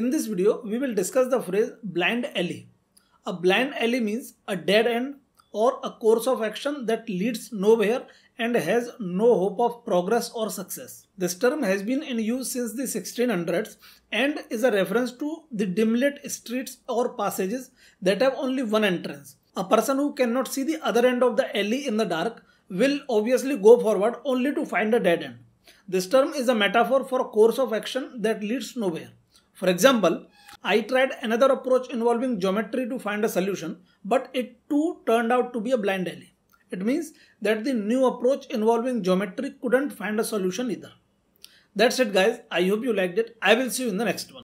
In this video, we will discuss the phrase blind alley. A blind alley means a dead end or a course of action that leads nowhere and has no hope of progress or success. This term has been in use since the 1600s and is a reference to the dimlit streets or passages that have only one entrance. A person who cannot see the other end of the alley in the dark will obviously go forward only to find a dead end. This term is a metaphor for a course of action that leads nowhere. For example, I tried another approach involving geometry to find a solution, but it too turned out to be a blind alley. It means that the new approach involving geometry couldn't find a solution either. That's it guys. I hope you liked it. I will see you in the next one.